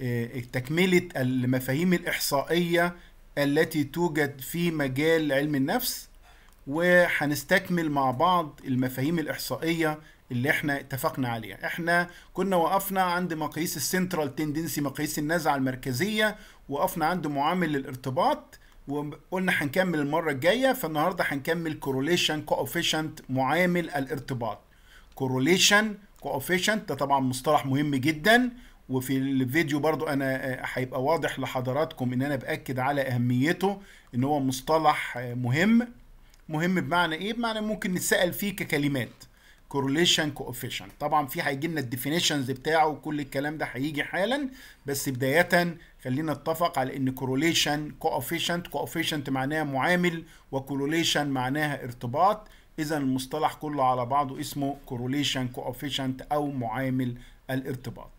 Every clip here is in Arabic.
آه، تكمله المفاهيم الاحصائيه التي توجد في مجال علم النفس وهنستكمل مع بعض المفاهيم الاحصائيه اللي احنا اتفقنا عليها احنا كنا وقفنا عند مقاييس السنترال تندنسي مقاييس النزعه المركزيه وقفنا عند معامل الارتباط وقلنا هنكمل المره الجايه فالنهارده هنكمل كوروليشن كوفيشنت معامل الارتباط كوروليشن كوفيشنت ده طبعا مصطلح مهم جدا وفي الفيديو برضو انا آه، هيبقى واضح لحضراتكم ان انا باكد على اهميته ان هو مصطلح آه، مهم مهم بمعنى ايه بمعنى ممكن نتسال فيه ككلمات correlation coefficient طبعا في هيجي لنا الديفينيشنز بتاعه وكل الكلام ده هيجي حالا بس بدايه خلينا نتفق على ان correlation coefficient coefficient معناها معامل وcorrelation معناها ارتباط اذا المصطلح كله على بعضه اسمه correlation coefficient او معامل الارتباط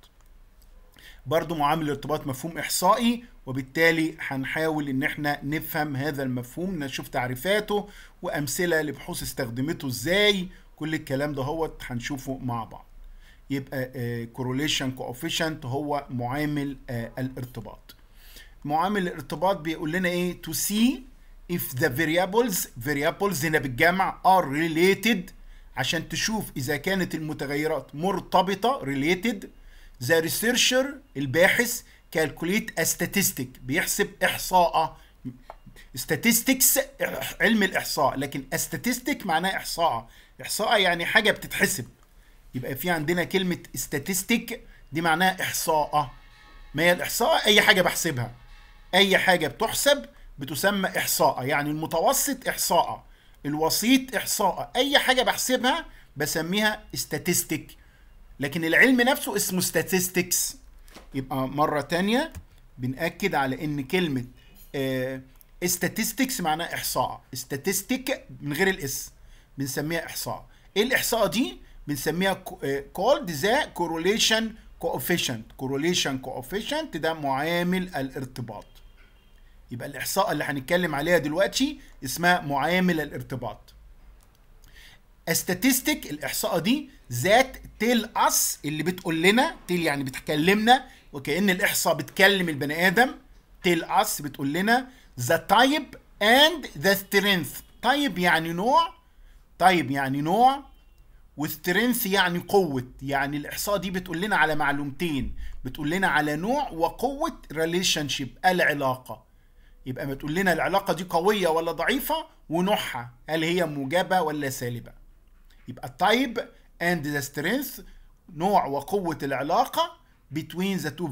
برضو معامل الارتباط مفهوم احصائي وبالتالي هنحاول ان احنا نفهم هذا المفهوم نشوف تعريفاته وامثله لبحوث استخدمته ازاي كل الكلام ده هو هنشوفه مع بعض يبقى كوروليشن آه، كوفيشنت هو معامل آه، الارتباط معامل الارتباط بيقول لنا ايه to see if the variables variables هنا بالجمع are related عشان تشوف اذا كانت المتغيرات مرتبطه related ذا ريسيرشر الباحث كالكوليت استاتستيك بيحسب احصاء statistics علم الاحصاء لكن statistic معناه احصاء احصاء يعني حاجه بتتحسب يبقى في عندنا كلمه statistic دي معناها احصاء ما هي الاحصاء اي حاجه بحسبها اي حاجه بتحسب بتسمى احصاء يعني المتوسط احصاء الوسيط احصاء اي حاجه بحسبها بسميها statistic لكن العلم نفسه اسمه statistics يبقى مرة تانية بنأكد على ان كلمة آه، statistics معناها احصاء statistic من غير الاس بنسميها احصاء ايه الاحصاء دي بنسميها آه، called the correlation coefficient correlation coefficient ده معامل الارتباط يبقى الاحصاء اللي هنتكلم عليها دلوقتي اسمها معامل الارتباط استاتستيك الاحصاء دي ذات تيل اس اللي بتقول لنا تيل يعني بتكلمنا وكان الاحصاء بتكلم البني ادم تيل اس بتقول لنا ذا تايب اند ذا سترينث تايب يعني نوع تايب يعني نوع وسترينث يعني قوة يعني الإحصاء دي بتقول لنا على معلومتين بتقول لنا على نوع وقوة ريليشن شيب العلاقة يبقى ما تقول لنا العلاقة دي قوية ولا ضعيفة ونوعها هل هي موجبة ولا سالبة يبقى التايب and the strength نوع وقوة العلاقة between the two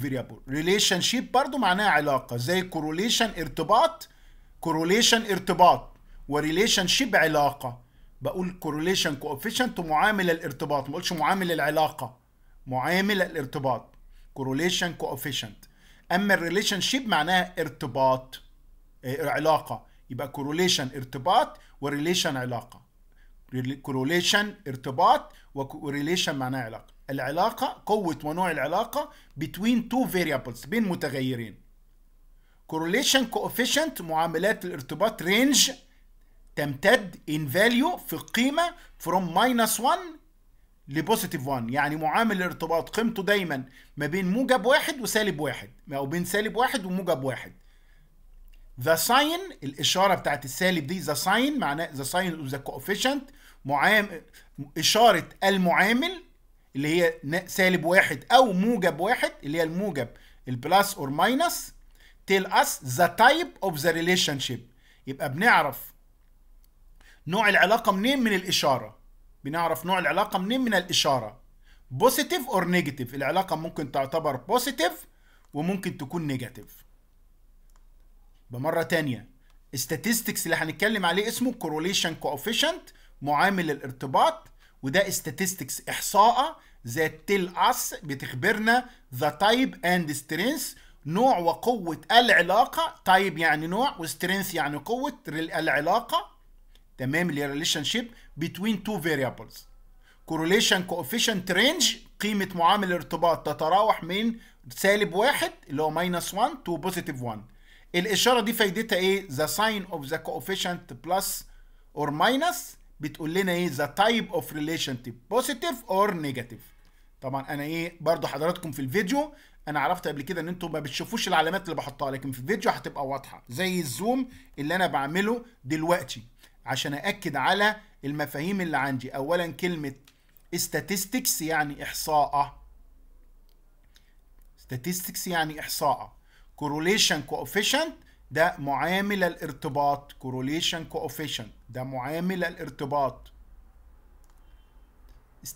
ريليشن relationship برضو معناها علاقة زي correlation ارتباط correlation ارتباط وريليشن علاقة بقول correlation coefficient معامل الارتباط ما بقولش معامل العلاقة معامل الارتباط correlation coefficient اما الريليشن شيب معناها ارتباط آه، علاقه يبقى كوروليشن ارتباط وريليشن علاقه كوروليشن ارتباط وكوريليشن معناه علاقه العلاقه قوه ونوع العلاقه بين تو فيريبلز بين متغيرين كوريليشن كوفيشنت معاملات الارتباط رينج تمتد ان فاليو في القيمة فروم ماينس 1 لبوزيتيف 1 يعني معامل الارتباط قيمته دايما ما بين موجب واحد وسالب واحد أو بين سالب واحد وموجب واحد ذا ساين الإشارة بتاعت السالب دي ذا ساين معناه ذا ساين of ذا coefficient معام إشارة المعامل اللي هي سالب واحد أو موجب واحد اللي هي الموجب البلاس أور ماينس تيل أس ذا تايب أوف ذا ريليشن شيب يبقى بنعرف نوع العلاقة منين من الإشارة بنعرف نوع العلاقة منين من الإشارة بوزيتيف أور نيجاتيف العلاقة ممكن تعتبر بوزيتيف وممكن تكون نيجاتيف بمرة تانية statistics اللي هنتكلم عليه اسمه correlation coefficient معامل الارتباط وده statistics إحصاء ذات تيل أس بتخبرنا the type and strength نوع وقوة العلاقة type يعني نوع و strength يعني قوة العلاقة تمام الريليشن relationship between two variables correlation coefficient range قيمة معامل الارتباط تتراوح من سالب واحد اللي هو minus 1 to positive 1 الإشارة دي فايدتها إيه؟ the sign of the coefficient plus or minus بتقول لنا ايه ذا تايب اوف ريليشن تيب بوزيتيف اور نيجاتيف طبعا انا ايه برضو حضراتكم في الفيديو انا عرفت قبل كده ان انتم ما بتشوفوش العلامات اللي بحطها لكن في الفيديو هتبقى واضحه زي الزوم اللي انا بعمله دلوقتي عشان اكد على المفاهيم اللي عندي اولا كلمه statistics يعني احصاء statistics يعني احصاء correlation coefficient ده معامل الارتباط correlation coefficient ده معامل الارتباط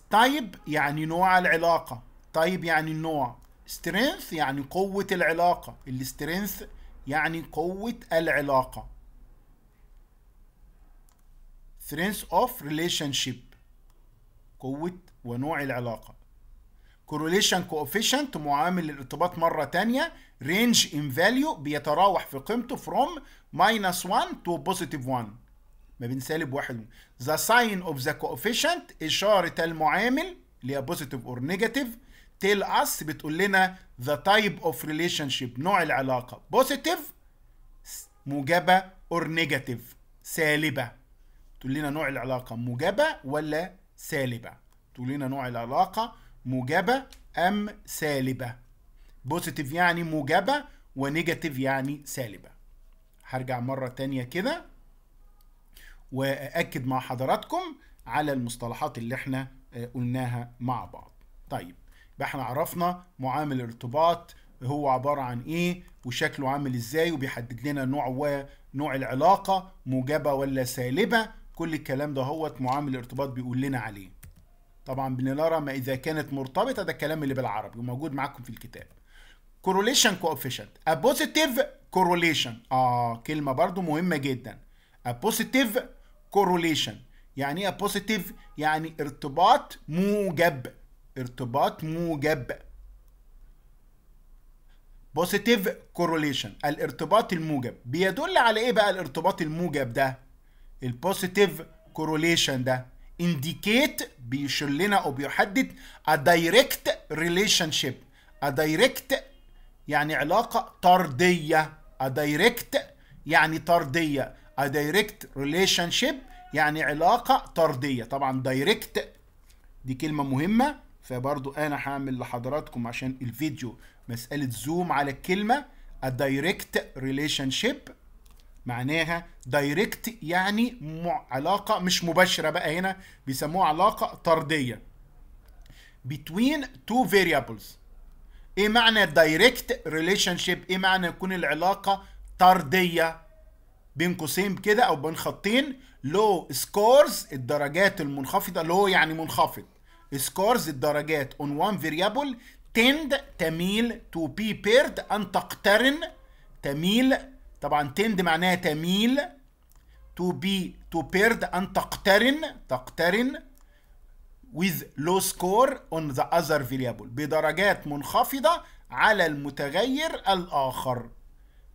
تايب يعني نوع العلاقة تايب يعني النوع strength يعني قوة العلاقة strength يعني قوة العلاقة strength of relationship قوة ونوع العلاقة كوروليشن كوفيشنت معامل الارتباط مره ثانيه رينج ان فاليو بيتراوح في قيمته فروم ماينس 1 تو بوزيتيف 1 ما بين سالب واحد ذا ساين اوف ذا كوفيشنت اشاره المعامل اللي هي بوزيتيف اور نيجاتيف تيل اس بتقول لنا ذا تايب اوف ريليشن شيب نوع العلاقه بوزيتيف موجبه اور نيجاتيف سالبه تقول لنا نوع العلاقه موجبه ولا سالبه تقول لنا نوع العلاقه موجبة أم سالبة بوزيتيف يعني موجبة ونيجاتيف يعني سالبة هرجع مرة تانية كده واكد مع حضراتكم على المصطلحات اللي احنا آه، قلناها مع بعض طيب احنا عرفنا معامل الارتباط هو عبارة عن ايه وشكله عامل ازاي وبيحدد لنا نوع ونوع العلاقة موجبة ولا سالبة كل الكلام ده هوت معامل الارتباط بيقول لنا عليه طبعا بنرى ما اذا كانت مرتبطه ده الكلام اللي بالعربي وموجود معاكم في الكتاب correlation coefficient a positive correlation اه كلمه برضو مهمه جدا a positive correlation يعني ايه positive يعني ارتباط موجب ارتباط موجب positive correlation الارتباط الموجب بيدل على ايه بقى الارتباط الموجب ده البوزيتيف correlation ده indicate بيشير لنا او بيحدد a direct relationship a direct يعني علاقة طردية a direct يعني طردية a direct relationship يعني علاقة طردية طبعا direct دي كلمة مهمة فبرضو انا هعمل لحضراتكم عشان الفيديو مسألة زوم على الكلمة a direct relationship معناها دايركت يعني علاقه مش مباشره بقى هنا بيسموها علاقه طرديه between two variables ايه معنى direct relationship ايه معنى يكون العلاقه طرديه بين قوسين كده او بين خطين لو سكورز الدرجات المنخفضه لو يعني منخفض سكورز الدرجات on one variable tend تميل to be paired ان تقترن تميل طبعا تند معناها تميل to be to paired أن تقترن تقترن with low score on the other variable بدرجات منخفضة على المتغير الآخر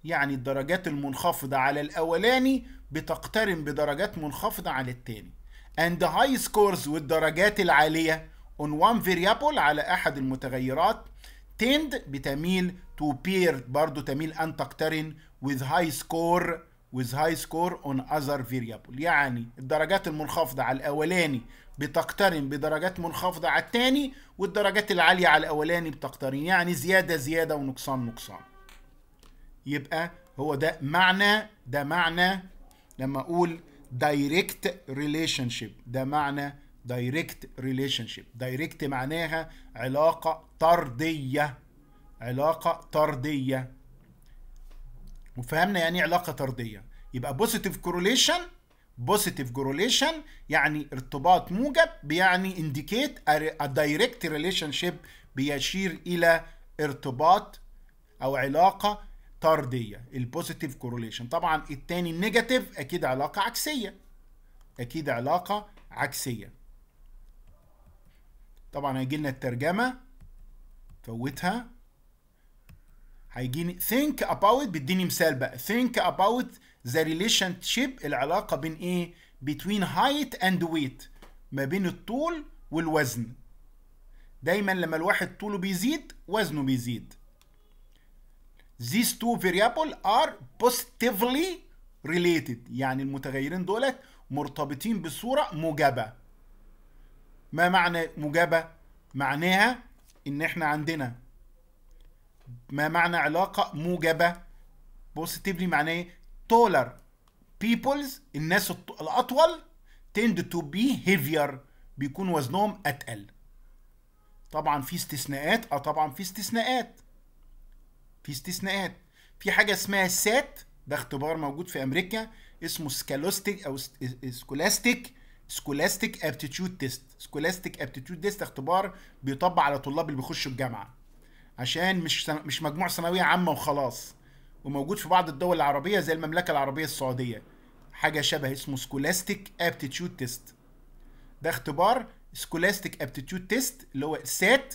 يعني الدرجات المنخفضة على الأولاني بتقترن بدرجات منخفضة على الثاني and high scores والدرجات العالية on one variable على أحد المتغيرات تند بتميل تو بير برضو تميل أن تقترن with high score with high score on other variable يعني الدرجات المنخفضة على الأولاني بتقترن بدرجات منخفضة على التاني والدرجات العالية على الأولاني بتقترن يعني زيادة زيادة ونقصان نقصان يبقى هو ده معنى ده معنى لما أقول direct relationship ده معنى direct relationship direct معناها علاقة طردية علاقة طردية وفهمنا يعني ايه علاقة طردية يبقى بوزيتيف كورليشن بوزيتيف كورليشن يعني ارتباط موجب بيعني indicate a direct relationship بيشير إلى ارتباط أو علاقة طردية البوزيتيف كورليشن طبعا الثاني النيجاتيف أكيد علاقة عكسية أكيد علاقة عكسية طبعا هيجي لنا الترجمة فوتها هيجيني think about بيديني مثال بقى think about the relationship العلاقة بين ايه between height and weight ما بين الطول والوزن دايما لما الواحد طوله بيزيد وزنه بيزيد these two variables are positively related يعني المتغيرين دولت مرتبطين بصورة موجبة ما معنى موجبة؟ معناها ان احنا عندنا ما معنى علاقه موجبه positively معناه ايه taller peoples الناس الاطول tend to be heavier بيكون وزنهم اتقل طبعا في استثناءات اه طبعا في استثناءات في استثناءات في حاجه اسمها سات ده اختبار موجود في امريكا اسمه سكالوستيك او سكولاستيك سكولاستيك ابتيتيود تيست سكولاستيك ابتيتيود تيست اختبار بيطبق على طلاب اللي بيخشوا الجامعه عشان مش مش مجموع ثانويه عامه وخلاص وموجود في بعض الدول العربيه زي المملكه العربيه السعوديه حاجه شبه اسمه سكولاستيك ابتيتيود تيست ده اختبار سكولاستيك ابتيتيود تيست اللي هو سات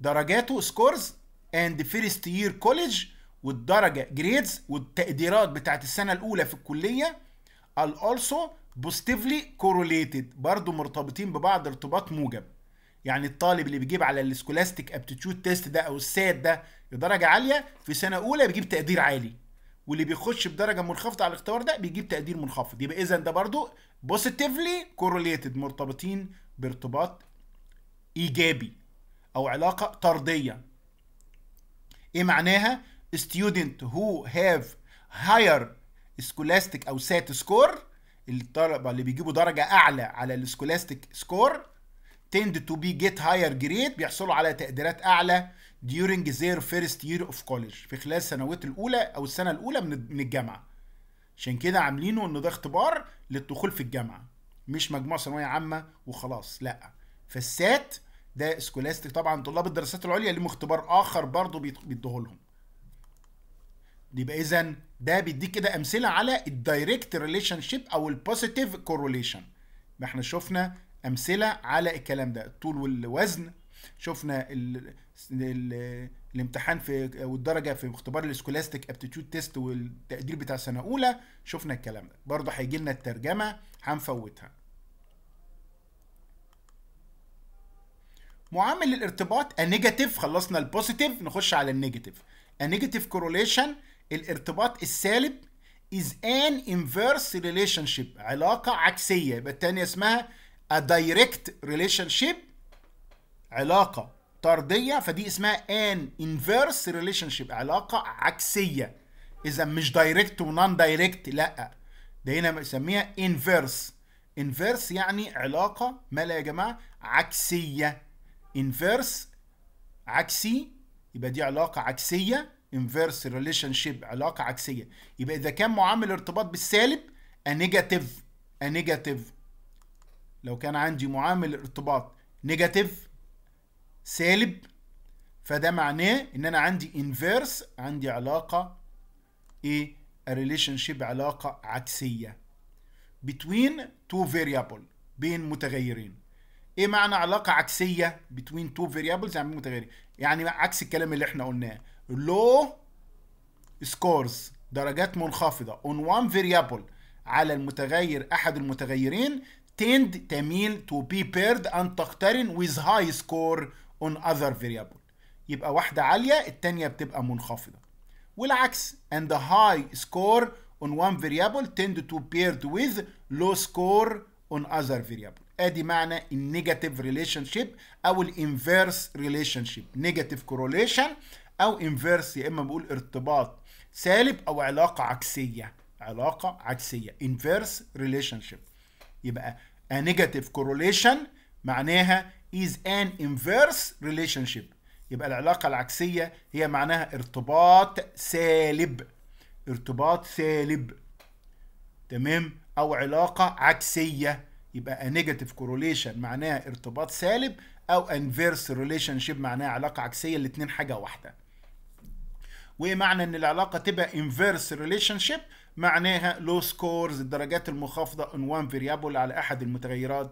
درجاته سكورز اند فيرست يير كوليدج والدرجه جريدز والتقديرات بتاعت السنه الاولى في الكليه ال also positively correlated برضه مرتبطين ببعض ارتباط موجب يعني الطالب اللي بيجيب على السكولاستيك ابتيتيود تيست ده او السات ده بدرجه عاليه في سنه اولى بيجيب تقدير عالي واللي بيخش بدرجه منخفضه على الاختبار ده بيجيب تقدير منخفض يبقى اذا ده برضو بوزيتيفلي كورليتد مرتبطين بارتباط ايجابي او علاقه طرديه ايه معناها student who have higher scholastic او سات سكور الطلبه اللي بيجيبوا درجه اعلى على السكولاستيك سكور tend to be get higher grade بيحصلوا على تقديرات أعلى during their first year of college في خلال سنوات الأولى أو السنة الأولى من الجامعة عشان كده عاملينه إن ده اختبار للدخول في الجامعة مش مجموعة ثانوية عامة وخلاص لأ فالسات ده سكولاستيك طبعا طلاب الدراسات العليا ليهم اختبار آخر برضه بيديه لهم يبقى إذا ده بيديك كده أمثلة على الدايركت ريليشن شيب أو البوزيتيف كوروليشن ما احنا شفنا امثله على الكلام ده الطول والوزن شفنا ال... ال... الامتحان في والدرجه في اختبار الاسكولاستيك ابتيتيود تيست والتقدير بتاع سنه اولى شفنا الكلام ده برضه هيجي لنا الترجمه هنفوتها معامل الارتباط النيجاتيف خلصنا البوزيتيف نخش على النيجاتيف النيجاتيف كورليشن الارتباط السالب is an inverse relationship علاقة عكسية يبقى الثانيه اسمها a direct relationship علاقة طردية فدي اسمها an inverse relationship علاقة عكسية إذا مش direct non direct لأ ده هنا بنسميها inverse inverse يعني علاقة مالها يا جماعة عكسية inverse عكسي يبقى دي علاقة عكسية inverse relationship علاقة عكسية يبقى إذا كان معامل ارتباط بالسالب a negative a negative لو كان عندي معامل الارتباط نيجاتيف سالب فده معناه ان انا عندي انفيرس عندي علاقه ايه ريليشن شيب علاقه عكسيه between تو فيريبل بين متغيرين ايه معنى علاقه عكسيه between تو فيريبلز يعني متغيرين يعني عكس الكلام اللي احنا قلناه لو سكورز درجات منخفضه on one فيريبل على المتغير احد المتغيرين تند تميل تو بي بيرد أن تقترن ويز هاي سكور اون اذر فيريبل يبقى واحدة عالية الثانيه بتبقى منخفضة والعكس اند هاي سكور اون on one تند تو بيرد ويز لو سكور اون on other ادي معنى النيجاتيف ريليشن شيب او الانفيرس ريليشن شيب نيجاتيف كوروليشن او انفيرس يا اما بقول ارتباط سالب او علاقه عكسيه علاقه عكسيه انفيرس ريليشن شيب يبقى a negative correlation معناها is an inverse relationship يبقى العلاقة العكسية هي معناها ارتباط سالب ارتباط سالب تمام او علاقة عكسية يبقى a negative correlation معناها ارتباط سالب او inverse relationship معناها علاقة عكسية الاتنين حاجة واحدة وايه معنى ان العلاقة تبقى inverse relationship معناها لو سكورز الدرجات المنخفضة ان وان فيريابل على احد المتغيرات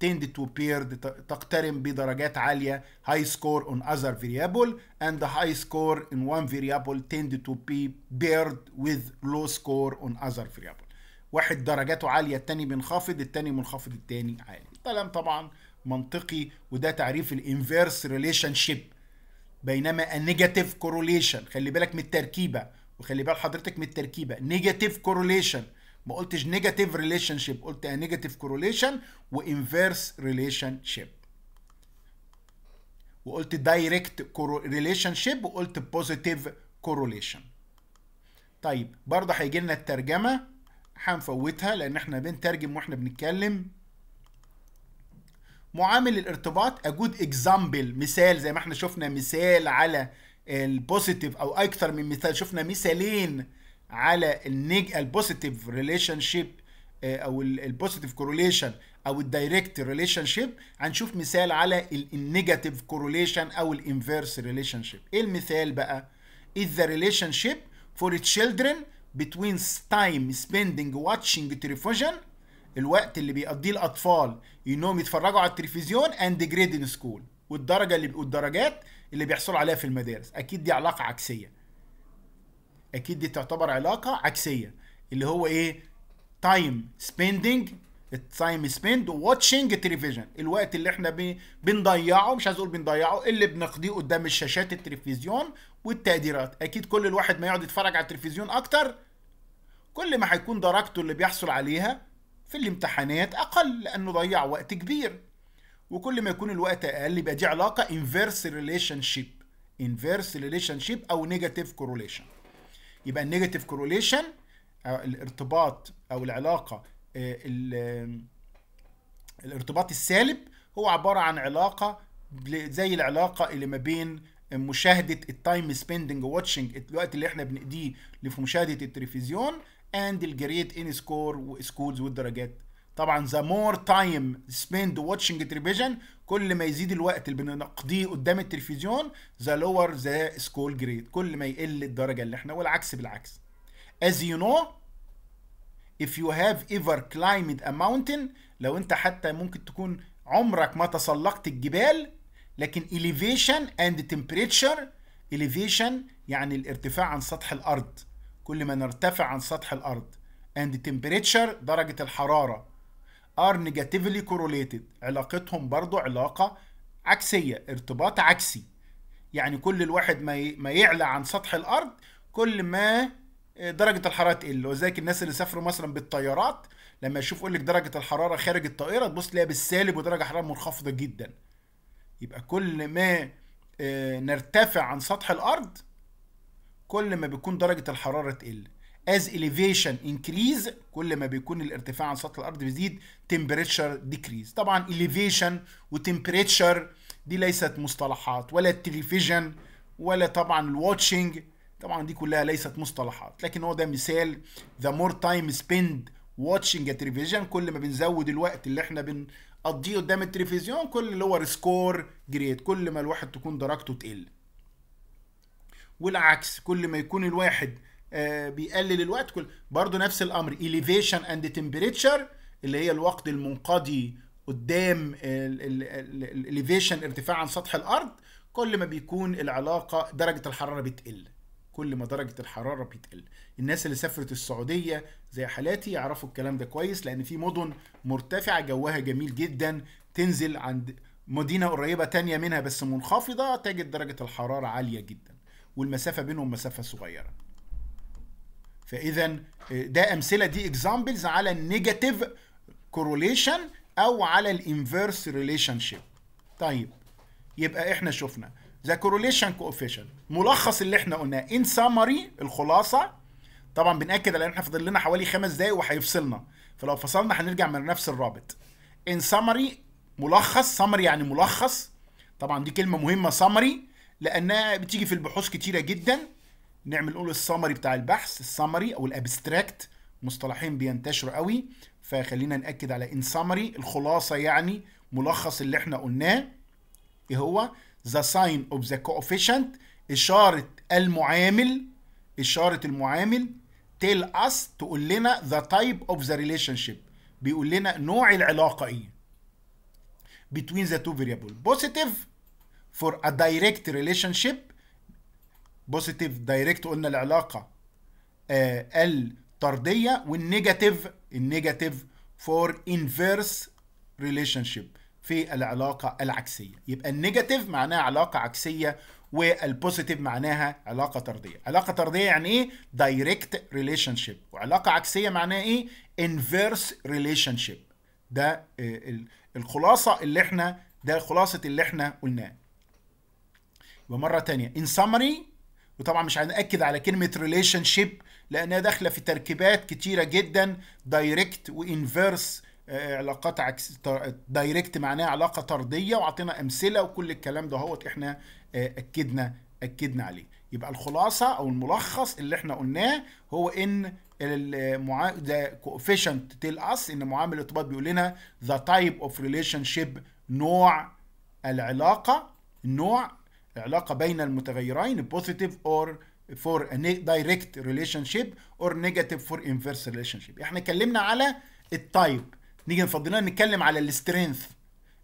تند تو بيرد تقترن بدرجات عالية هاي سكور اون اذر فيريبل اند هاي سكور ان وان فيريبل تند تو بي بيرد وذ لو سكور اون اذر فيريبل واحد درجاته عالية الثاني بينخفض الثاني منخفض الثاني عالي كلام طبعا منطقي وده تعريف الانفيرس ريليشن شيب بينما النيجاتيف كوروليشن خلي بالك من التركيبة وخلي بال حضرتك من التركيبه نيجاتيف كورليشن ما قلتش نيجاتيف ريليشن شيب قلت نيجاتيف كورليشن وانفيرس ريليشن شيب وقلت دايركت ريليشن شيب وقلت بوزيتيف كورليشن طيب برضه هيجي لنا الترجمه هنفوتها لان احنا بنترجم واحنا بنتكلم معامل الارتباط اجود اكزامبل مثال زي ما احنا شفنا مثال على البوزيتيف او اكثر من مثال شفنا مثالين على النيج البوزيتيف ريليشن شيب آه، او البوزيتيف كورليشن او الدايركت ريليشن شيب هنشوف مثال على النيجاتيف كورليشن او الانفيرس ريليشن شيب ايه المثال بقى is the relationship for children between time spending watching television الوقت اللي بيقضيه الاطفال انهم يتفرجوا على التلفزيون and grading school والدرجه اللي والدرجات اللي بيحصلوا عليها في المدارس اكيد دي علاقه عكسيه اكيد دي تعتبر علاقه عكسيه اللي هو ايه تايم سبيندنج التايم سبيند واتشنج تلفزيون الوقت اللي احنا بنضيعه مش عايز اقول بنضيعه اللي بنقضيه قدام الشاشات التلفزيون والتقديرات اكيد كل الواحد ما يقعد يتفرج على التلفزيون اكتر كل ما هيكون درجته اللي بيحصل عليها في الامتحانات اقل لانه ضيع وقت كبير وكل ما يكون الوقت اقل يبقى دي علاقه انفيرس ريليشن شيب انفيرس ريليشن شيب او نيجاتيف كوروليشن يبقى النيجاتيف كوروليشن الارتباط او العلاقه آه، آه، الارتباط السالب هو عباره عن علاقه زي العلاقه اللي ما بين مشاهده التايم سبيندنج واتشنج الوقت اللي احنا بنقضيه في مشاهده التلفزيون اند الجريد ان سكور وسكولز والدرجات طبعا ذا مور تايم سبيند واتشنج تلفزيون كل ما يزيد الوقت اللي بنقضيه قدام التلفزيون ذا لور ذا سكول جريد كل ما يقل الدرجه اللي احنا والعكس بالعكس as you know if you have ever climbed a mountain لو انت حتى ممكن تكون عمرك ما تسلقت الجبال لكن elevation and temperature elevation يعني الارتفاع عن سطح الارض كل ما نرتفع عن سطح الارض and temperature درجه الحراره ار نيجاتيفلي كوروليتد علاقتهم برضو علاقه عكسيه ارتباط عكسي يعني كل الواحد ما ما يعلى عن سطح الارض كل ما آه، درجه الحراره تقل ولذلك الناس اللي سافروا مثلا بالطيارات لما يشوف يقول لك درجه الحراره خارج الطائره تبص تلاقيها بالسالب ودرجه حراره منخفضه جدا يبقى كل ما آه، نرتفع عن سطح الارض كل ما بيكون درجه الحراره تقل as elevation increase كل ما بيكون الارتفاع عن سطح الارض بيزيد temperature decrease طبعا elevation وتمبريتشر دي ليست مصطلحات ولا التلفزيون ولا طبعا الواتشنج طبعا دي كلها ليست مصطلحات لكن هو ده مثال the more time spent watching a television كل ما بنزود الوقت اللي احنا بنقضيه قدام التلفزيون كل هو score grade كل ما الواحد تكون درجته تقل والعكس كل ما يكون الواحد آه، بيقلل الوقت كل برضو نفس الامر elevation and temperature اللي هي الوقت المنقضي قدام الاليفيشن ارتفاع عن سطح الارض كل ما بيكون العلاقه درجه الحراره بتقل كل ما درجه الحراره بتقل الناس اللي سافرت السعوديه زي حالاتي يعرفوا الكلام ده كويس لان في مدن مرتفعه جوها جميل جدا تنزل عند مدينه قريبه تانية منها بس منخفضه تجد درجه الحراره عاليه جدا والمسافه بينهم مسافه صغيره فاذا آه، ده امثله دي اكزامبلز على النيجاتيف كوروليشن او على الانفيرس ريليشن شيب طيب يبقى احنا شفنا ذا كوروليشن كوفيشن ملخص اللي احنا قلناه ان سامري الخلاصه طبعا بناكد على ان احنا فاضل لنا حوالي خمس دقايق وهيفصلنا فلو فصلنا هنرجع من نفس الرابط ان سامري ملخص سامري يعني ملخص طبعا دي كلمه مهمه سامري لانها بتيجي في البحوث كتيره جدا نعمل نقول السمري بتاع البحث السمري او الابستراكت مصطلحين بينتشروا قوي فخلينا ناكد على ان سمري الخلاصه يعني ملخص اللي احنا قلناه ايه هو ذا ساين اوف ذا coefficient اشاره المعامل اشاره المعامل تيل اس تقول لنا ذا تايب اوف ذا ريليشن شيب بيقول لنا نوع العلاقه ايه between the two variable positive for a direct relationship بوزيتيف دايركت قلنا العلاقه آه الطرديه والنيجاتيف النيجاتيف فور انفيرس ريليشن شيب في العلاقه العكسيه يبقى النيجاتيف معناها علاقه عكسيه والبوزيتيف معناها علاقه طرديه علاقه طرديه يعني ايه دايركت ريليشن شيب وعلاقه عكسيه معناها ايه انفيرس ريليشن شيب ده آه، الخلاصه اللي احنا ده خلاصه اللي احنا قلناه ومرة ثانيه تانية in summary وطبعا مش هنأكد على كلمة ريليشن شيب لأنها داخلة في تركيبات كتيرة جدا دايركت وانفيرس آه، علاقات عكس دايركت معناها علاقة طردية وعطينا أمثلة وكل الكلام ده هوت احنا آه، أكدنا أكدنا عليه يبقى الخلاصة أو الملخص اللي احنا قلناه هو إن المعا... ده coefficient تيل اس ان معامل الارتباط بيقول لنا ذا تايب اوف ريليشن شيب نوع العلاقه نوع علاقه بين المتغيرين positive or for a direct relationship or negative for inverse relationship احنا اتكلمنا على التايب نيجي نفضلنا نتكلم على السترينث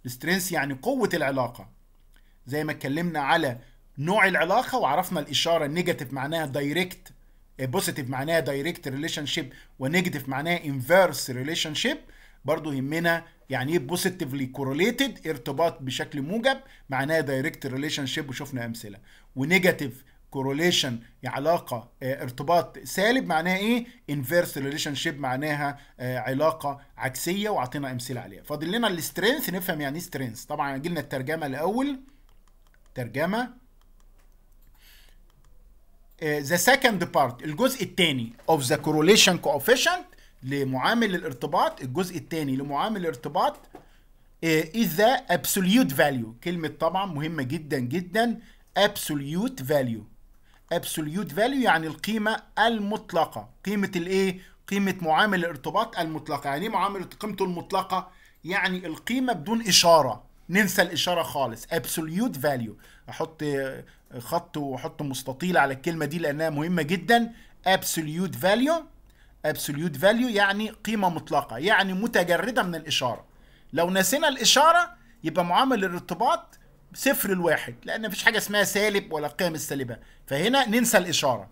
السترينث يعني قوه العلاقه زي ما اتكلمنا على نوع العلاقه وعرفنا الاشاره نيجاتيف معناها دايركت بوزيتيف معناها دايركت ريليشن شيب ونيجاتيف معناها انفيرس ريليشن شيب برضو يهمنا يعني ايه بوزيتيفلي كورليتد ارتباط بشكل موجب معناه دايركت ريليشن شيب وشفنا امثله ونيجاتيف يعني كوروليشن علاقة آه، ارتباط سالب إيه؟ معناها ايه؟ انفيرس ريليشن شيب معناها علاقة عكسية وعطينا امثلة عليها. فاضل لنا السترينث نفهم يعني ايه سترينث. طبعا هيجي الترجمة الأول ترجمة ذا سكند بارت الجزء الثاني اوف ذا كورليشن كوفيشنت لمعامل الارتباط الجزء الثاني لمعامل الارتباط اذا ابسوليوت فاليو كلمه طبعا مهمه جدا جدا ابسوليوت فاليو ابسوليوت فاليو يعني القيمه المطلقه قيمه الايه قيمه معامل الارتباط المطلقه يعني ايه معامل قيمته المطلقه يعني القيمه بدون اشاره ننسى الاشاره خالص ابسوليوت فاليو احط آه، خط واحط مستطيل على الكلمه دي لانها مهمه جدا ابسوليوت فاليو absolute value يعني قيمه مطلقه يعني متجرده من الاشاره لو نسينا الاشاره يبقى معامل الارتباط صفر الواحد لان مفيش حاجه اسمها سالب ولا قيم السالبه فهنا ننسى الاشاره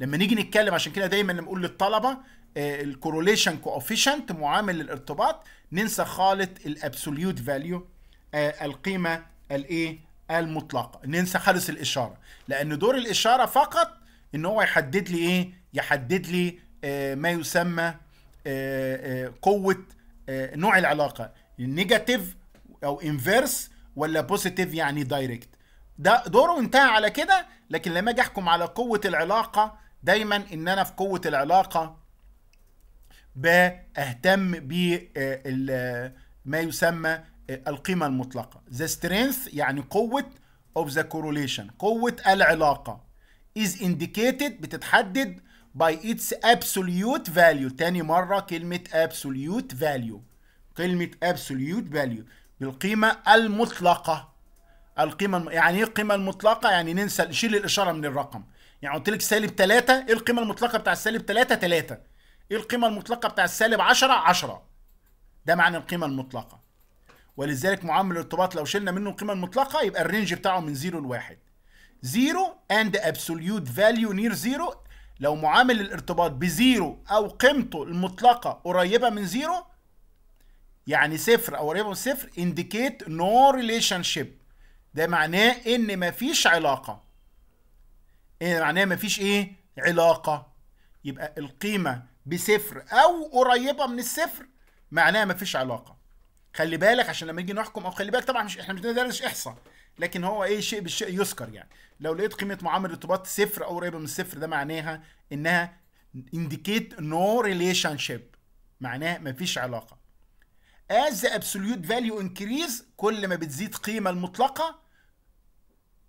لما نيجي نتكلم عشان كده دايما بنقول للطلبه آه، الكوروليشن كوفيشنت معامل الارتباط ننسى خالص الابسوليوت آه، فاليو القيمه الايه المطلقه ننسى خالص الاشاره لان دور الاشاره فقط ان هو يحدد لي ايه يحدد لي آه، ما يسمى آه، آه، قوه نوع العلاقه نيجاتيف او انفيرس ولا بوزيتيف يعني دايركت ده دوره انتهى على كده لكن لما اجي احكم على قوه العلاقه دايما ان انا في قوه العلاقه باهتم ب ما يسمى القيمه المطلقه the strength يعني قوه of the correlation قوه العلاقه is indicated بتتحدد by its absolute value تاني مرة كلمة absolute value كلمة absolute value بالقيمة المطلقة القيمة يعني ايه القيمة المطلقة؟ يعني ننسى نشيل الإشارة من الرقم يعني قلت لك سالب 3 ايه القيمة المطلقة بتاع السالب 3 3 ايه القيمة المطلقة بتاع السالب 10 10 ده معنى القيمة المطلقة ولذلك معامل الارتباط لو شلنا منه القيمة المطلقة يبقى الرينج بتاعه من 0 ل 1 0 and absolute value near 0 لو معامل الارتباط بزيرو او قيمته المطلقه قريبه من زيرو يعني صفر او قريبه من صفر نو ريليشن شيب ده معناه ان مفيش علاقه إيه معناه مفيش ايه علاقه يبقى القيمه بصفر او قريبه من الصفر معناها مفيش علاقه خلي بالك عشان لما نيجي نحكم او خلي بالك طبعا مش احنا مش بندرس احصاء لكن هو ايه شيء بالشيء يذكر يعني لو لقيت قيمه معامل الارتباط صفر او قريبه من الصفر ده معناها انها نو ريليشن شيب معناها مفيش علاقه as the absolute value increase كل ما بتزيد قيمه المطلقه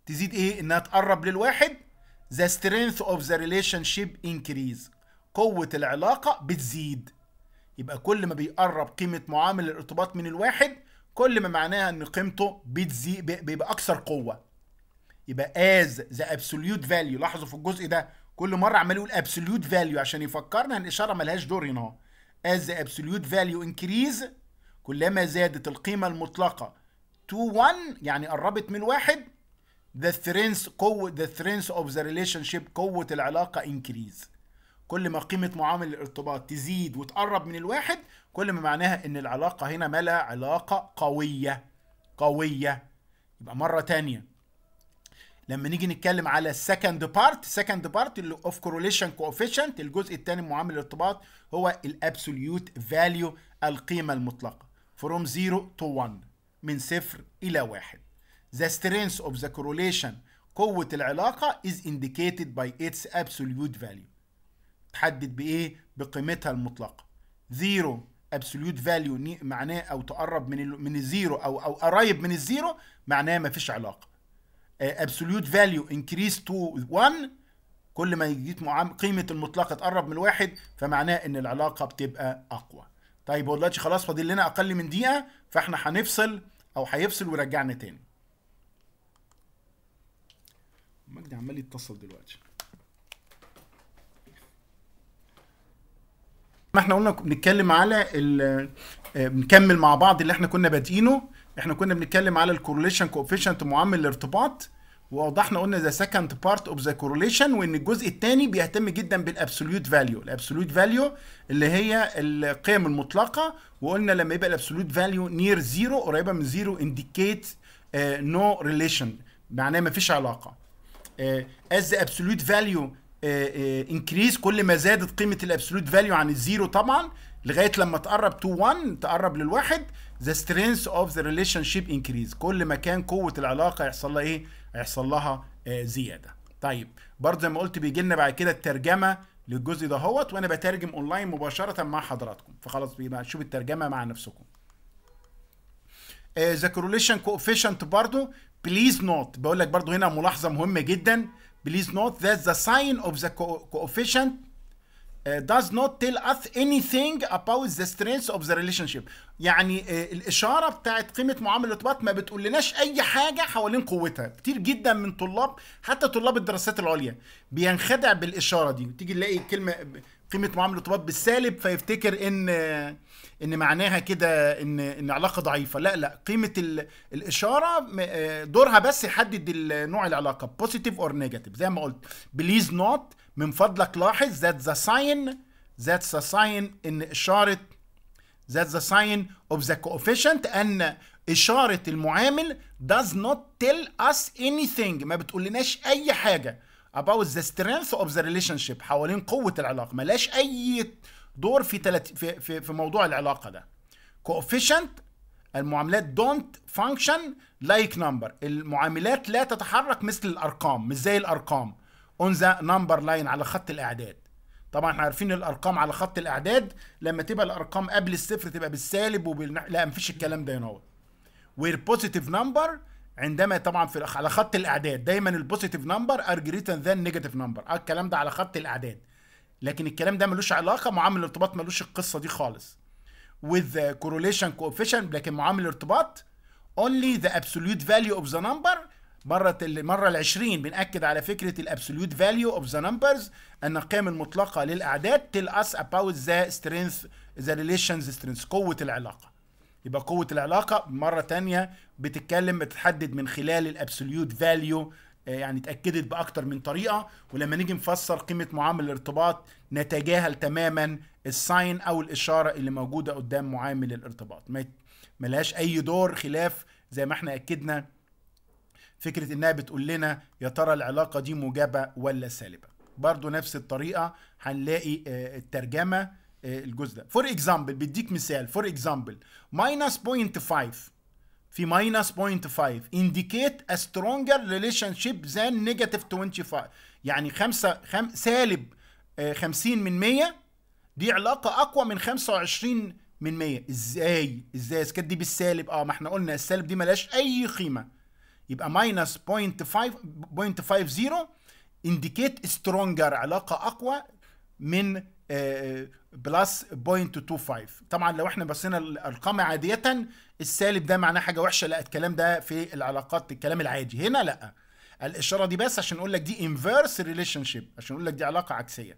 تزيد ايه انها تقرب للواحد the strength of the relationship increase قوه العلاقه بتزيد يبقى كل ما بيقرب قيمه معامل الارتباط من الواحد كل ما معناها ان قيمته بتزيد بيبقى اكثر قوه يبقى از ذا ابسوليوت فاليو لاحظوا في الجزء ده كل مره عمال يقول ابسوليوت فاليو عشان يفكرنا ان الاشاره ملهاش دور هنا اهو از ذا ابسوليوت فاليو انكريز كلما زادت القيمه المطلقه تو 1 يعني قربت من واحد ذا ثرينس قوه ذا ثرينس اوف ذا ريليشن شيب قوه العلاقه انكريز كل ما قيمه معامل الارتباط تزيد وتقرب من الواحد كل ما معناها ان العلاقه هنا ملا علاقه قويه قويه يبقى مره تانيه لما نيجي نتكلم على السكند بارت سكند بارت اللي اوف كوروليشن كوفيشنت الجزء الثاني من معامل الارتباط هو الابسوليوت فاليو القيمه المطلقه فروم 0 تو 1 من صفر الى واحد The strength of the correlation قوة العلاقة is indicated by its absolute فاليو تحدد بإيه؟ بقيمتها المطلقة زيرو ابسوليوت فاليو معناه أو تقرب من من الزيرو أو أو قريب من الزيرو معناه مفيش علاقة آه، absolute value increase to 1 كل ما جيت قيمه المطلقه تقرب من الواحد فمعناه ان العلاقه بتبقى اقوى طيب هو دلوقتي خلاص فاضل لنا اقل من دقيقه فاحنا هنفصل او هيفصل ويرجعنا تاني مجدي عمال يتصل دلوقتي ما احنا قلنا بنتكلم على بنكمل آه، مع بعض اللي احنا كنا بادئينه احنا كنا بنتكلم على الكورليشن كوفيشنت معامل الارتباط واوضحنا قلنا ذا سكند بارت اوف ذا كورليشن وان الجزء الثاني بيهتم جدا بالابسوليوت فاليو الابسوليوت فاليو اللي هي القيم المطلقه وقلنا لما يبقى الابسوليوت فاليو نير زيرو قريبه من زيرو انديكيت نو ريليشن معناه ما فيش علاقه از ذا ابسوليوت فاليو انكريز كل ما زادت قيمه الابسوليوت فاليو عن الزيرو طبعا لغايه لما تقرب تو 1 تقرب للواحد ذا strength اوف ذا ريليشن شيب انكريز كل ما كان قوه العلاقه هيحصل لها ايه هيحصل لها آه زياده طيب برضه زي ما قلت بيجي لنا بعد كده الترجمه للجزء ده هوت وانا بترجم اونلاين مباشره مع حضراتكم فخلاص بيبقى شوف الترجمه مع نفسكم ذا آه، correlation كوفيشنت برضه بليز نوت بقول لك برضه هنا ملاحظه مهمه جدا بليز نوت ذات ذا ساين اوف ذا كوفيشنت Uh, does not tell us anything about the strength of the relationship يعني uh, الاشاره بتاعت قيمه معامله الارتباط ما بتقولناش اي حاجه حوالين قوتها كتير جدا من طلاب حتى طلاب الدراسات العليا بينخدع بالاشاره دي تيجي نلاقي كلمه قيمه معامله الارتباط بالسالب فيفتكر ان uh, ان معناها كده ان ان علاقه ضعيفه لا لا قيمه الاشاره دورها بس يحدد نوع العلاقه positive اور نيجاتيف زي ما قلت بليز نوت من فضلك لاحظ that the sign that's the sign ان اشاره that's the sign of the coefficient ان اشاره المعامل does not tell us anything ما بتقولناش اي حاجه about the strength of the relationship حوالين قوه العلاقه ملاش اي دور في تلت في, في في موضوع العلاقه ده coefficient المعاملات don't function like number المعاملات لا تتحرك مثل الارقام مش زي الارقام اون ذا نمبر لاين على خط الاعداد طبعا احنا عارفين الارقام على خط الاعداد لما تبقى الارقام قبل الصفر تبقى بالسالب وبال لا مفيش الكلام ده يا نور وير بوزيتيف نمبر عندما طبعا في على خط الاعداد دايما البوزيتيف نمبر ار جريتر ذان نيجاتيف نمبر اه الكلام ده على خط الاعداد لكن الكلام ده ملوش علاقه معامل الارتباط ملوش القصه دي خالص with correlation coefficient لكن معامل الارتباط only the absolute value of the number مرة المرة العشرين بنأكد على فكرة الابسوليوت فاليو اوف ذا نمبرز ان القيم المطلقة للأعداد تيل اس اباوت ذا سترينث ذا ريليشنز سترينث قوة العلاقة يبقى قوة العلاقة مرة تانية بتتكلم بتحدد من خلال الابسوليوت آه، فاليو يعني اتأكدت بأكتر من طريقة ولما نيجي نفسر قيمة معامل الارتباط نتجاهل تماما الساين أو الإشارة اللي موجودة قدام معامل الارتباط ملهاش أي دور خلاف زي ما احنا أكدنا فكره انها بتقول لنا يا ترى العلاقه دي موجبه ولا سالبه برضو نفس الطريقه هنلاقي آه، الترجمه آه، الجزء ده فور اكزامبل بديك مثال فور اكزامبل ماينس بوينت 5 في ماينس بوينت 5 indicate a stronger relationship than negative 25 يعني خمسة خم سالب 50 آه، من 100 دي علاقة أقوى من 25 من 100 إزاي إزاي كانت دي بالسالب أه ما احنا قلنا السالب دي ملهاش أي قيمة يبقى ماينس 0.50 انديكيت سترونجر علاقة أقوى من بلس آه، 0.25 آه، طبعا لو احنا بصينا الارقام عاديه السالب ده معناه حاجه وحشه لا الكلام ده في العلاقات الكلام العادي هنا لا الاشاره دي بس عشان اقول لك دي انفيرس ريليشن شيب عشان اقول لك دي علاقه عكسيه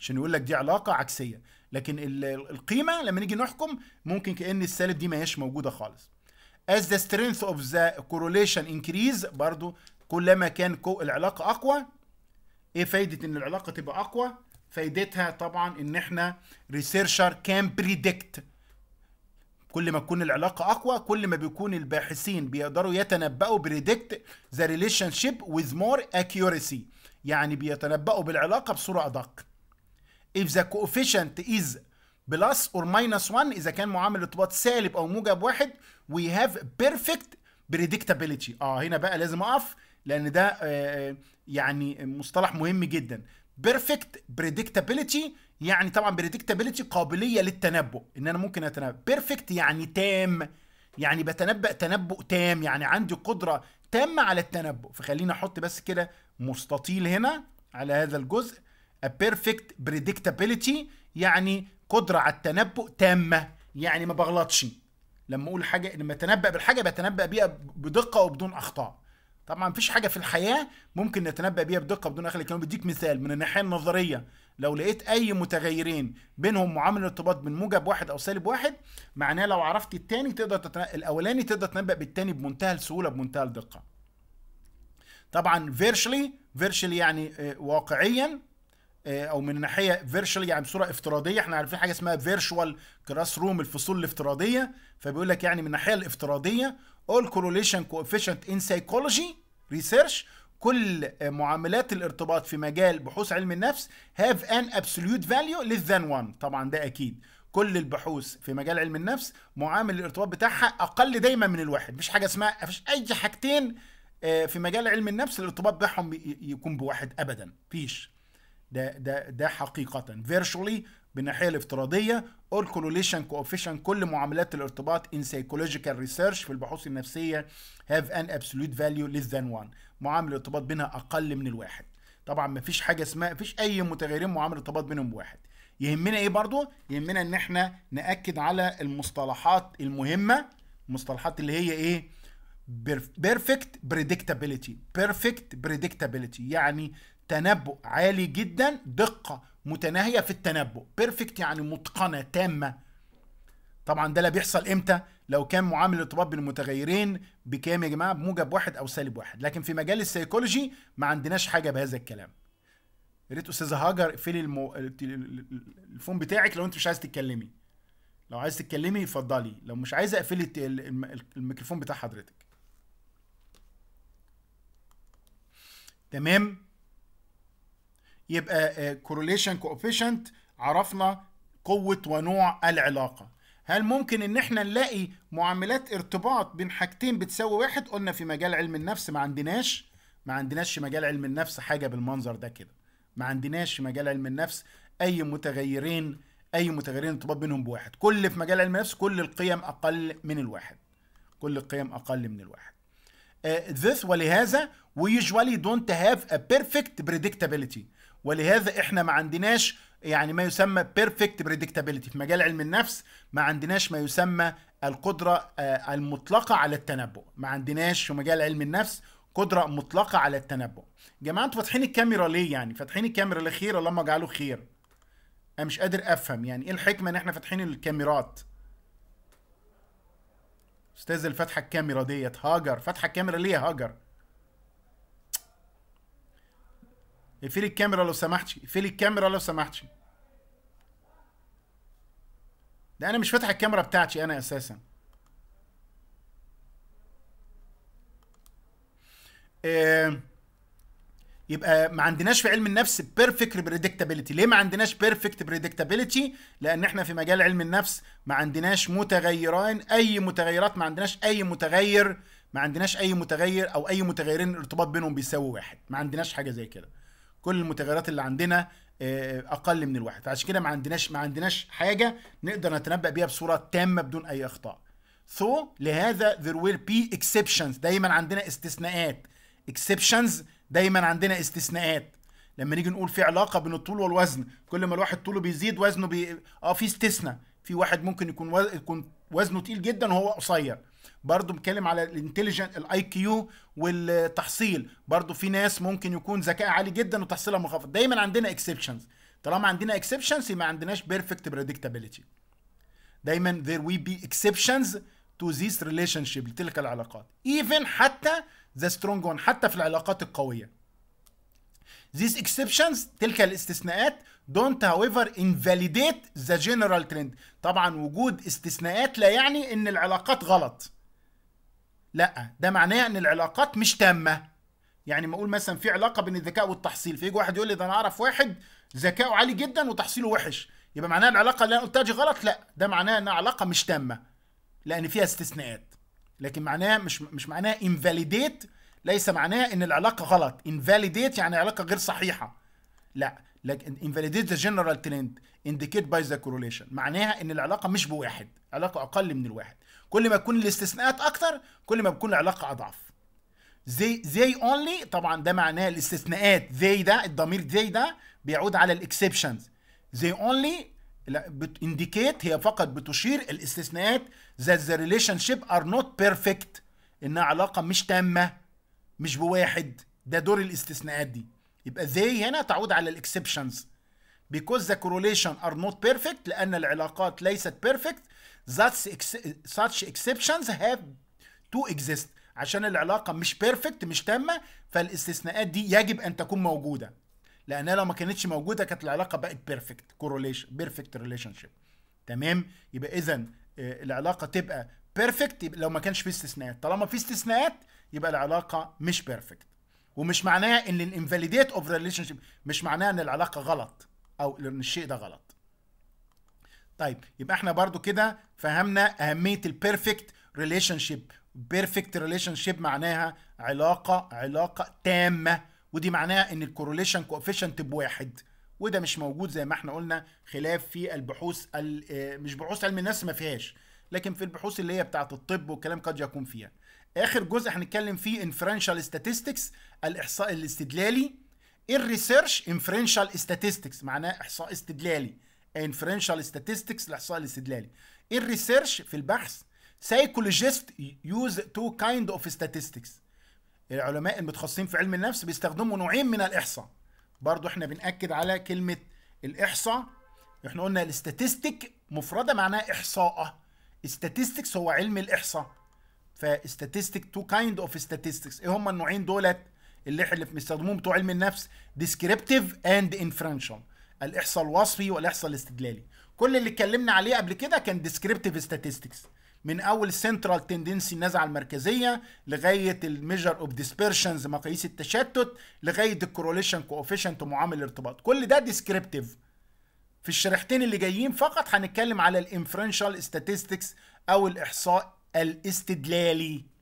عشان يقول لك دي علاقه عكسيه لكن القيمه لما نيجي نحكم ممكن كان السالب دي ما هياش موجوده خالص as the strength of the correlation increase برضو كلما كان العلاقة أقوى إيه فايدة إن العلاقة تبقى أقوى فايدتها طبعا إن إحنا ريسيرشر كان بريدكت كل ما تكون العلاقة أقوى كل ما بيكون الباحثين بيقدروا يتنبأوا بريدكت ذا relationship with more accuracy يعني بيتنبأوا بالعلاقة بصورة أدق if the coefficient is بلس اور ماينس 1 اذا كان معامل الارتباط سالب او موجب واحد وي هاف بيرفكت بريدكتابيلتي اه هنا بقى لازم اقف لان ده آه, آه، يعني مصطلح مهم جدا بيرفكت بريدكتابيلتي يعني طبعا بريدكتابيلتي قابليه للتنبؤ ان انا ممكن اتنبأ بيرفكت يعني تام يعني بتنبأ تنبؤ تام يعني عندي قدره تامه على التنبؤ فخلينا احط بس كده مستطيل هنا على هذا الجزء a perfect predictability يعني قدره على التنبؤ تامه يعني ما بغلطش لما اقول حاجه لما اتنبأ بالحاجه بتنبأ بيها بدقه وبدون اخطاء طبعا مفيش حاجه في الحياه ممكن نتنبأ بيها بدقه بدون اخطاء لكن بديك مثال من الناحيه النظريه لو لقيت اي متغيرين بينهم معامل الارتباط من موجب واحد او سالب واحد معناه لو عرفت التاني تقدر تتنبأ الاولاني تقدر تتنبأ بالتاني بمنتهى السهوله بمنتهى الدقه طبعا فيرشلي فيرشلي يعني آه، واقعيا آه، او من ناحيه فيرشوال يعني بصوره افتراضيه احنا عارفين حاجه اسمها فيرشوال كلاس روم الفصول الافتراضيه فبيقول لك يعني من الناحيه الافتراضيه all correlation coefficient in psychology research كل آه، معاملات الارتباط في مجال بحوث علم النفس have an absolute value less than 1 طبعا ده اكيد كل البحوث في مجال علم النفس معامل الارتباط بتاعها اقل دايما من الواحد مفيش حاجه اسمها مفيش اي حاجتين آه، في مجال علم النفس الارتباط بتاعهم يكون بواحد ابدا مفيش ده ده ده حقيقه فيرشولي بالناحيه الافتراضيه اول correlation كوفيشن كل معاملات الارتباط in psychological research في البحوث النفسيه have an absolute value ليس ذان 1 معامل الارتباط بينها اقل من الواحد طبعا مفيش حاجه اسمها مفيش اي متغيرين معامل الارتباط بينهم بواحد يهمنا ايه برضو يهمنا ان احنا ناكد على المصطلحات المهمه المصطلحات اللي هي ايه بيرفكت بريدكتابيلتي بيرفكت بريدكتابيلتي يعني تنبؤ عالي جدا دقة متناهية في التنبؤ بيرفكت يعني متقنة تامة طبعا ده لا بيحصل امتى لو كان معامل الارتباط بين المتغيرين بكام يا جماعه بموجب واحد او سالب واحد لكن في مجال السيكولوجي ما عندناش حاجه بهذا الكلام يا ريت استاذه هاجر اقفلي المو... الفون بتاعك لو انت مش عايز تتكلمي لو عايز تتكلمي اتفضلي لو مش عايزه اقفلي الميكروفون بتاع حضرتك تمام يبقى كورليشن آه، كوفيشنت عرفنا قوة ونوع العلاقة هل ممكن ان احنا نلاقي معاملات ارتباط بين حاجتين بتساوي واحد قلنا في مجال علم النفس ما عندناش ما عندناش في مجال علم النفس حاجة بالمنظر ده كده ما عندناش في مجال علم النفس اي متغيرين اي متغيرين ارتباط بينهم بواحد كل في مجال علم النفس كل القيم اقل من الواحد كل القيم اقل من الواحد uh, this ولهذا we usually don't have a perfect predictability ولهذا احنا ما عندناش يعني ما يسمى بيرفكت بريدكتابيلتي في مجال علم النفس ما عندناش ما يسمى القدرة آه، المطلقة على التنبؤ ما عندناش في مجال علم النفس قدرة مطلقة على التنبؤ جماعة انتوا فاتحين الكاميرا ليه يعني فاتحين الكاميرا لخير اللهم اجعله خير انا مش قادر افهم يعني ايه الحكمة ان احنا فاتحين الكاميرات استاذ اللي فاتحه الكاميرا ديت هاجر فاتحه الكاميرا ليه يا هاجر اقفلي الكاميرا لو سمحتي اقفلي الكاميرا لو سمحتي ده انا مش فاتح الكاميرا بتاعتي انا اساسا يبقى ما عندناش في علم النفس بيرفكت بريدكتابيلتي ليه ما عندناش بيرفكت بريدكتابيلتي لان احنا في مجال علم النفس ما عندناش متغيرين اي متغيرات ما عندناش اي متغير ما عندناش اي متغير او اي متغيرين الارتباط بينهم بيساوي واحد ما عندناش حاجه زي كده كل المتغيرات اللي عندنا آه، آه، اقل من الواحد فعشان كده ما عندناش ما عندناش حاجه نقدر نتنبأ بيها بصوره تامه بدون اي اخطاء so لهذا there will be exceptions دايما عندنا استثناءات exceptions دايما عندنا استثناءات لما نيجي نقول في علاقه بين الطول والوزن كل ما الواحد طوله بيزيد وزنه بي... اه في استثناء في واحد ممكن يكون يكون وزنه تقيل جدا وهو قصير برضو بتكلم على الانتليجنت الاي كيو والتحصيل برضو في ناس ممكن يكون ذكاء عالي جدا وتحصيلها منخفض دايما عندنا اكسبشنز طالما عندنا اكسبشنز ما عندناش بيرفكت بريدكتابيلتي دايما ذير وي بي اكسبشنز تو ذيس ريليشن شيب لتلك العلاقات ايفن حتى ذا سترونج وان حتى في العلاقات القوية these exceptions تلك الاستثناءات don't however invalidate the general trend طبعا وجود استثناءات لا يعني ان العلاقات غلط لا ده معناه ان العلاقات مش تامه يعني ما اقول مثلا في علاقه بين الذكاء والتحصيل فيجي واحد يقول لي ده انا اعرف واحد ذكاؤه عالي جدا وتحصيله وحش يبقى معناها العلاقه اللي انا قلتها دي غلط لا ده معناها انها علاقه مش تامه لان فيها استثناءات لكن معناها مش مش معناها انفاليديت ليس معناها ان العلاقه غلط انفاليديت يعني علاقه غير صحيحه لا لكن انفاليديت ذا جنرال ترند انديكيت باي ذا كوروليشن معناها ان العلاقه مش بواحد علاقه اقل من الواحد كل ما تكون الاستثناءات اكتر كل ما بتكون العلاقه اضعف زي زي اونلي طبعا ده معناه الاستثناءات زي ده الضمير زي ده بيعود على الاكسبشنز زي اونلي انديكيت هي فقط بتشير الاستثناءات that the relationship are not perfect انها علاقه مش تامه مش بواحد ده دور الاستثناءات دي يبقى they هنا تعود على الاكسبشنز because the correlation are not perfect لأن العلاقات ليست perfect ذاتس such exceptions have to exist عشان العلاقه مش بيرفكت مش تامه فالاستثناءات دي يجب ان تكون موجوده لانها لو ما كانتش موجوده كانت العلاقه بقت بيرفكت كوروليشن بيرفكت ريليشن شيب تمام يبقى اذا آه، العلاقه تبقى بيرفكت لو ما كانش في استثناءات طالما في استثناءات يبقى العلاقه مش بيرفكت ومش معناها ان الانفاليديت اوف ريليشن شيب مش معناها ان العلاقه غلط او ان الشيء ده غلط طيب يبقى احنا برضو كده فهمنا اهميه البيرفكت ريليشن شيب بيرفكت ريليشن شيب معناها علاقه علاقه تامه ودي معناها ان الكورليشن كوفيشنت بواحد وده مش موجود زي ما احنا قلنا خلاف في البحوث آه، مش بحوث علم النفس ما فيهاش لكن في البحوث اللي هي بتاعه الطب والكلام قد يكون فيها اخر جزء هنتكلم فيه انفرنشال statistics الاحصاء الاستدلالي الريسيرش انفرنشال statistics معناه احصاء استدلالي inferential statistics الاحصاء الاستدلالي الريسيرش في البحث سايكولوجيست يوز تو كايند اوف ستاتستكس العلماء المتخصصين في علم النفس بيستخدموا نوعين من الاحصاء برضو احنا بنأكد على كلمة الاحصاء احنا قلنا الاستاتستيك مفردة معناها احصاء statistics هو علم الاحصاء فاستاتستيك تو كايند اوف statistics ايه هما النوعين دولت اللي احنا بنستخدمهم بتوع علم النفس descriptive and inferential الاحصاء الوصفي والاحصاء الاستدلالي كل اللي اتكلمنا عليه قبل كده كان ديسكريبتيف ستاتستكس من اول سنترال تندنسي النزعه المركزيه لغايه الميجر اوف ديسبيرشنز مقاييس التشتت لغايه الكوروليشن كوفيشنت ومعامل الارتباط كل ده ديسكريبتيف في الشريحتين اللي جايين فقط هنتكلم على الانفرنشال ستاتستكس او الاحصاء الاستدلالي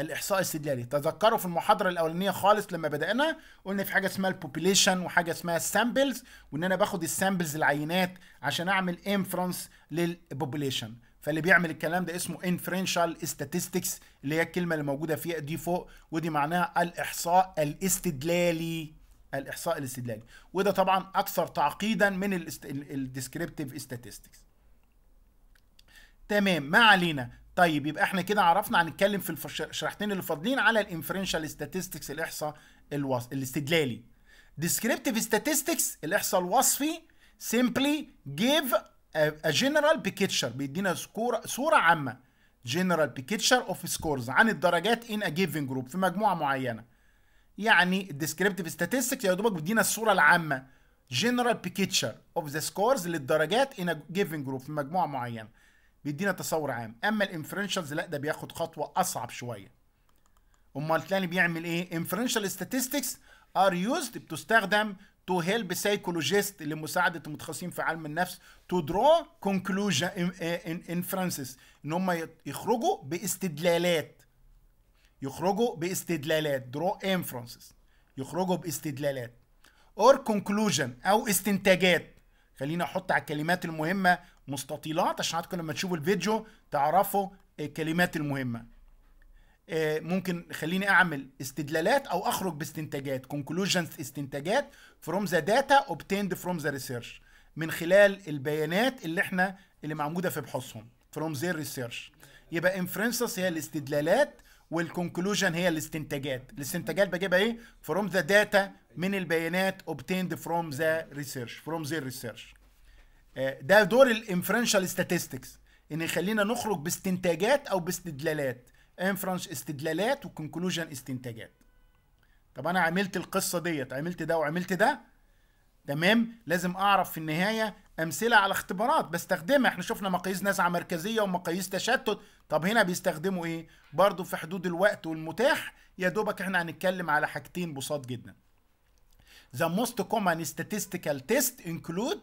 الاحصاء الاستدلالي تذكروا في المحاضره الاولانيه خالص لما بدانا قلنا في حاجه اسمها البوبيليشن وحاجه اسمها السامبلز وان انا باخد السامبلز العينات عشان اعمل انفرنس للبوبيليشن فاللي بيعمل الكلام ده اسمه انفرنشال statistics اللي هي الكلمه اللي موجوده فيها دي فوق ودي معناها الاحصاء الاستدلالي الاحصاء الاستدلالي وده طبعا اكثر تعقيدا من الديسكريبتيف statistics تمام ما علينا طيب يبقى احنا كده عرفنا هنتكلم في الشرحتين اللي فاضلين على الانفرنشال statistics الاحصاء الوصف الاستدلالي descriptive statistics الاحصاء الوصفي simply give a general picture بيدينا صورة صورة عامة general picture of scores عن الدرجات in a given group في مجموعة معينة يعني descriptive statistics يا دوبك بيدينا الصورة العامة general picture of the scores للدرجات in a given group في مجموعة معينة بيدينا تصور عام اما الانفرنشالز لا ده بياخد خطوه اصعب شويه امال تلاقي بيعمل ايه انفرنشال statistics ار يوزد بتستخدم تو هيلب سايكولوجيست لمساعده المتخصصين في علم النفس تو درو كونكلوجن انفرنسز ان هم يخرجوا باستدلالات يخرجوا باستدلالات درو انفرنسز يخرجوا باستدلالات اور كونكلوجن او استنتاجات خليني احط على الكلمات المهمه مستطيلات عشان حضراتكم لما تشوفوا الفيديو تعرفوا الكلمات المهمه آه، ممكن خليني اعمل استدلالات او اخرج باستنتاجات conclusions استنتاجات from the data obtained from the research من خلال البيانات اللي احنا اللي معمودة في بحوثهم from their research يبقى inferences هي الاستدلالات والconclusion هي الاستنتاجات الاستنتاجات بجيبها ايه from the data من البيانات obtained from the research from their research آه، ده دور الانفرنشال ستاتستكس ان يخلينا نخرج باستنتاجات او باستدلالات انفرنش استدلالات وكونكلوجن استنتاجات طب انا عملت القصه ديت عملت ده وعملت ده تمام لازم اعرف في النهايه امثله على اختبارات بستخدمها احنا شفنا مقاييس نزعه مركزيه ومقاييس تشتت طب هنا بيستخدموا ايه برضو في حدود الوقت والمتاح يا دوبك احنا هنتكلم على حاجتين بساط جدا The most common statistical test include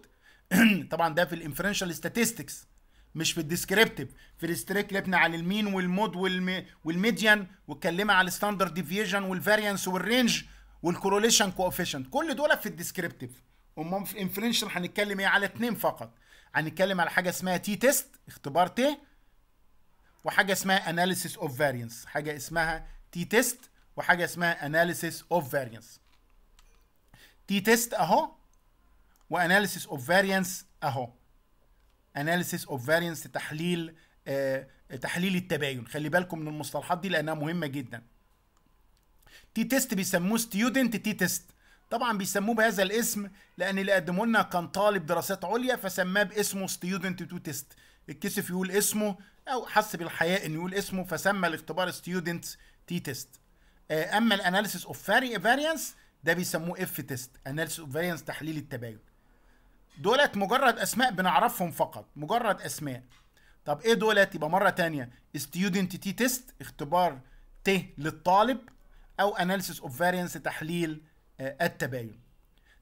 طبعا ده في الانفرنشال ستاتستكس مش في الديسكريبتيف في الستريك لبنا على المين والمود والميديان واتكلمنا على الستاندرد ديفيجن والفارينس والرينج والكوروليشن كوفيشنت كل دول في الديسكريبتيف امم في الانفرنشال هنتكلم ايه على اتنين فقط هنتكلم على حاجه اسمها تي تيست اختبار تي وحاجه اسمها اناليسيس اوف فاريانس حاجه اسمها تي تيست وحاجه اسمها اناليسيس اوف فاريانس تي تيست اهو واناليسيس اوف فاريانس اهو اناليسيس اوف فاريانس تحليل آه تحليل التباين خلي بالكم من المصطلحات دي لانها مهمه جدا تي تيست بيسموه ستيودنت تي تيست طبعا بيسموه بهذا الاسم لان اللي قدمه لنا كان طالب دراسات عليا فسماه باسمه ستيودنت تو تيست اتكسف يقول اسمه او حس بالحياء انه يقول اسمه فسمى الاختبار ستيودنت تي تيست اما الاناليسيس اوف فاريانس ده بيسموه اف تيست اناليسيس اوف فاريانس تحليل التباين دولت مجرد اسماء بنعرفهم فقط مجرد اسماء طب ايه دولت يبقى مره تانية student تي تيست اختبار ت للطالب او analysis of variance تحليل آه، التباين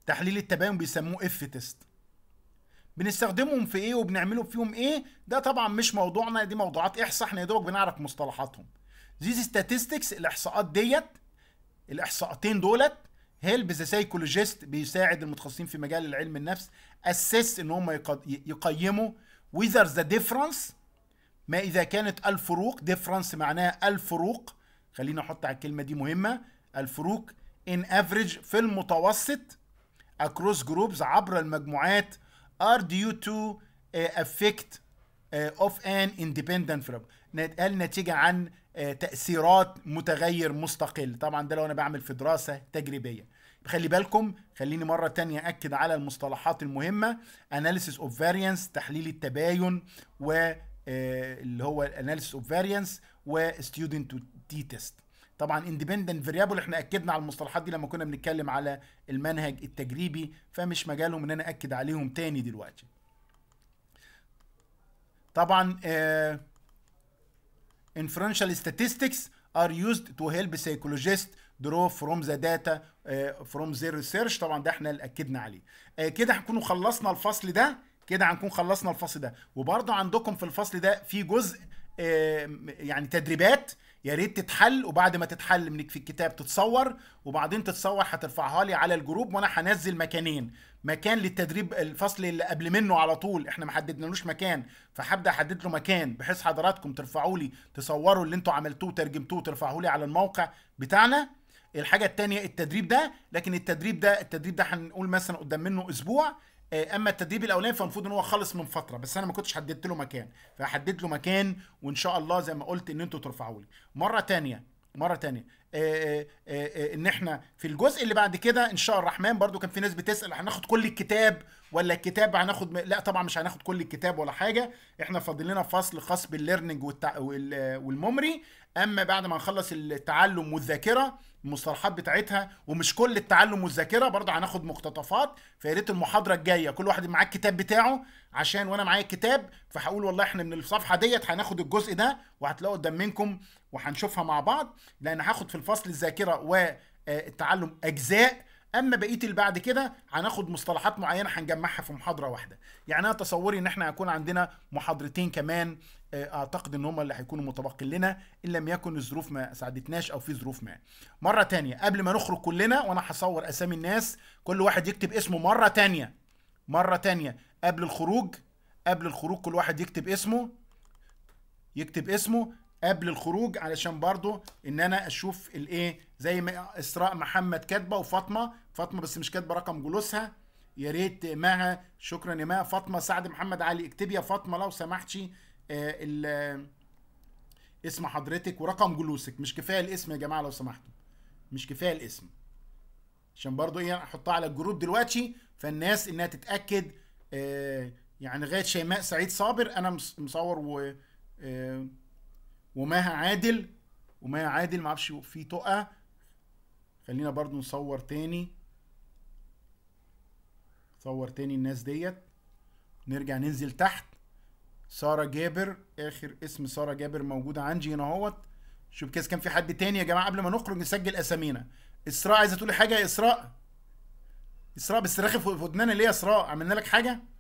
تحليل التباين بيسموه اف تيست بنستخدمهم في ايه وبنعمله فيهم ايه ده طبعا مش موضوعنا دي موضوعات احصاء احنا يا دوبك بنعرف مصطلحاتهم these statistics الاحصاءات ديت الاحصاءاتين دولت هيلب ذا سايكولوجيست بيساعد المتخصصين في مجال العلم النفس اسس ان هم يقيموا ويذر ذا ديفرنس ما اذا كانت الفروق ديفرنس معناها الفروق خلينا نحط على الكلمه دي مهمه الفروق ان افريج في المتوسط across جروبز عبر المجموعات ار ديو تو افكت اوف ان اندبندنت قال نتيجة عن uh, تأثيرات متغير مستقل طبعا ده لو أنا بعمل في دراسة تجريبية خلي بالكم خليني مرة تانية أكد على المصطلحات المهمة analysis of variance تحليل التباين و آه، اللي هو analysis of variance و student t test طبعا independent variable احنا اكدنا على المصطلحات دي لما كنا بنتكلم على المنهج التجريبي فمش مجالهم ان انا اكد عليهم تاني دلوقتي طبعا آه، inferential statistics are used to help psychologists درو فروم ذا داتا فروم ذا ريسيرش طبعا ده احنا اللي اكدنا عليه uh, كده هنكون خلصنا الفصل ده كده هنكون خلصنا الفصل ده وبرضه عندكم في الفصل ده في جزء uh, يعني تدريبات يا ريت تتحل وبعد ما تتحل منك في الكتاب تتصور وبعدين تتصور هترفعها لي على الجروب وانا هنزل مكانين مكان للتدريب الفصل اللي قبل منه على طول احنا ما حددنالوش مكان فهبدا احدد له مكان بحيث حضراتكم ترفعوا لي تصوروا اللي انتوا عملتوه ترجمتوه ترفعوه لي على الموقع بتاعنا الحاجه الثانيه التدريب ده لكن التدريب ده التدريب ده هنقول مثلا قدام منه اسبوع آه، اما التدريب الاولاني فالمفروض ان هو خلص من فتره بس انا ما كنتش حددت له مكان فحددت له مكان وان شاء الله زي ما قلت ان انتوا ترفعوا لي مره ثانيه مره ثانيه آه، آه، ان احنا في الجزء اللي بعد كده ان شاء الرحمن برضو كان في ناس بتسال هناخد كل الكتاب ولا الكتاب هناخد لا طبعا مش هناخد كل الكتاب ولا حاجه احنا فاضل لنا فصل خاص بالليرنينج والتع... والممري اما بعد ما نخلص التعلم والذاكره المصطلحات بتاعتها ومش كل التعلم والذاكره برضه هناخد مقتطفات فيا ريت المحاضره الجايه كل واحد معاه الكتاب بتاعه عشان وانا معايا الكتاب فهقول والله احنا من الصفحه ديت هناخد الجزء ده وهتلاقوه قدام منكم وهنشوفها مع بعض لان هاخد في الفصل الذاكره والتعلم آه، اجزاء اما بقيه اللي بعد كده هناخد مصطلحات معينه هنجمعها في محاضره واحده يعني انا تصوري ان احنا هيكون عندنا محاضرتين كمان آه، اعتقد ان هم اللي هيكونوا متبقين لنا ان لم يكن الظروف ما ساعدتناش او في ظروف ما مره تانية قبل ما نخرج كلنا وانا هصور اسامي الناس كل واحد يكتب اسمه مره تانية مره تانية قبل الخروج قبل الخروج كل واحد يكتب اسمه يكتب اسمه قبل الخروج علشان برضو ان انا اشوف الايه زي ما اسراء محمد كاتبه وفاطمه فاطمه بس مش كاتبه رقم جلوسها يا ريت مها شكرا يا مها فاطمه سعد محمد علي اكتبي يا فاطمه لو سمحتي آه، اسم حضرتك ورقم جلوسك مش كفايه الاسم يا جماعه لو سمحتوا مش كفايه الاسم عشان برضو ايه احطها على الجروب دلوقتي فالناس انها تتاكد آه، يعني غايه شيماء سعيد صابر انا مصور و آه، وماها عادل وماها عادل معرفش في تقى خلينا برضو نصور تاني صور تاني الناس ديت نرجع ننزل تحت ساره جابر اخر اسم ساره جابر موجود عندي هنا اهوت شوف كده كان في حد تاني يا جماعه قبل ما نخرج نسجل اسامينا اسراء عايزه تقولي حاجه يا اسراء اسراء بس راخي في ودنانا ليه يا اسراء عملنا لك حاجه